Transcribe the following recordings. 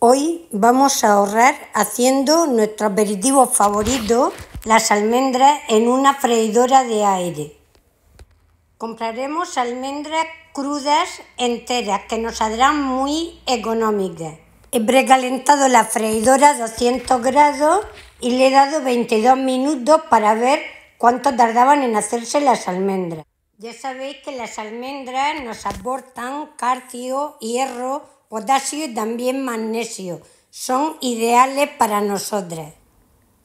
Hoy vamos a ahorrar haciendo nuestro aperitivo favorito, las almendras, en una freidora de aire. Compraremos almendras crudas enteras que nos saldrán muy económicas. He precalentado la freidora a 200 grados y le he dado 22 minutos para ver cuánto tardaban en hacerse las almendras. Ya sabéis que las almendras nos aportan calcio, hierro, potasio y también magnesio son ideales para nosotras.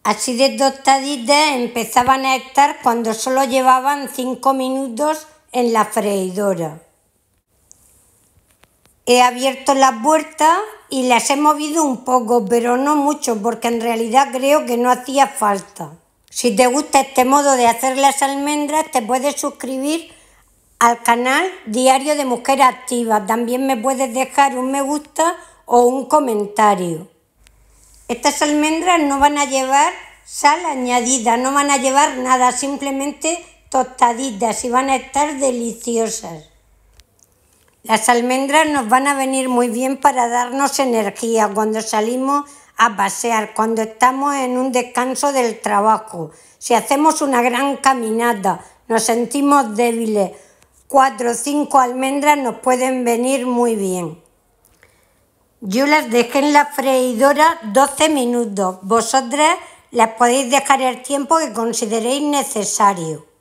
Así de tostaditas empezaban a estar cuando solo llevaban 5 minutos en la freidora. He abierto la puerta y las he movido un poco, pero no mucho, porque en realidad creo que no hacía falta. Si te gusta este modo de hacer las almendras, te puedes suscribir al canal Diario de Mujer Activa. También me puedes dejar un me gusta o un comentario. Estas almendras no van a llevar sal añadida, no van a llevar nada, simplemente tostaditas y van a estar deliciosas. Las almendras nos van a venir muy bien para darnos energía cuando salimos a pasear, cuando estamos en un descanso del trabajo, si hacemos una gran caminata, nos sentimos débiles Cuatro o cinco almendras nos pueden venir muy bien. Yo las dejé en la freidora 12 minutos. Vosotras las podéis dejar el tiempo que consideréis necesario.